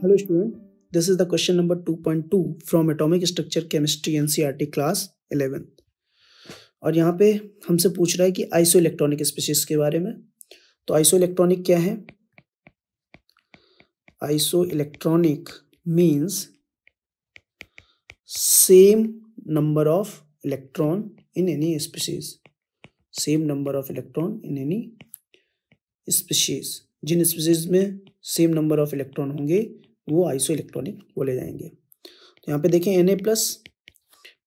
Hello student, this is the question number 2.2 from Atomic Structure Chemistry NCERT class 11th. और यहाँ पे हमसे पूछ रहा है कि आइसो इलेक्ट्रॉनिक स्पीशीज के बारे में तो आइसो इलेक्ट्रॉनिक क्या है isoelectronic means same number of electron in any species same number of electron in any species जिन स्पीशीज में सेम नंबर ऑफ इलेक्ट्रॉन होंगे वो आइसो इलेक्ट्रॉनिक बोले जाएंगे तो यहाँ पे देखें N A plus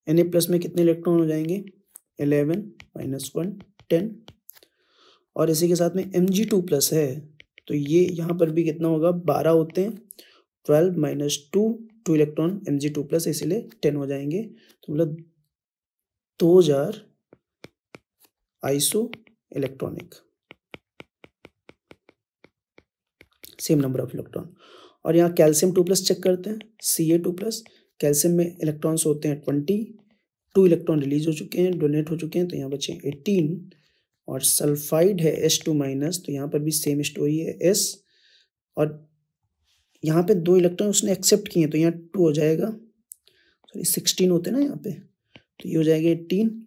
N A plus में कितने इलेक्ट्रॉन हो जाएंगे एलेवन माइनस वन टेन और इसी के साथ में एम जी टू प्लस है तो ये यहाँ पर भी कितना होगा बारह होते हैं twelve minus two two electron M G two plus इसीलिए टेन हो जाएंगे तो मतलब दो हजार isoelectronic same number of electron और यहाँ कैल्शियम टू प्लस चेक करते हैं C A two plus calcium में इलेक्ट्रॉन्स होते हैं ट्वेंटी टू इलेक्ट्रॉन रिलीज हो चुके हैं डोनेट हो चुके हैं तो यहाँ बचे एटीन और सल्फाइड है एस टू माइनस तो यहाँ पर भी सेम स्टोरी है एस और यहाँ पे दो इलेक्ट्रॉन उसने एक्सेप्ट किए हैं तो यहाँ टू हो जाएगा सॉरी सिक्सटीन होते हैं ना यहाँ पे तो ये हो जाएगा एट्टीन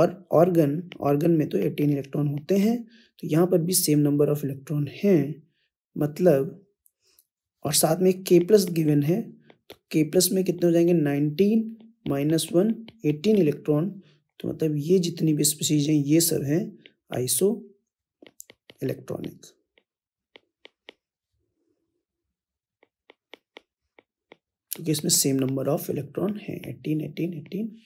और ऑर्गन ऑर्गन में तो एटीन इलेक्ट्रॉन होते हैं तो यहाँ पर भी सेम नंबर ऑफ इलेक्ट्रॉन हैं मतलब और साथ में के प्लस गिवन है तो के प्लस में कितने हो जाएंगे nineteen minus one eighteen electron तो मतलब ये जितनी भी स्पीसीज हैं ये सब हैं आइसो इलेक्ट्रॉनिक क्योंकि इसमें सेम नंबर ऑफ इलेक्ट्रॉन है एटीन एटीन एटीन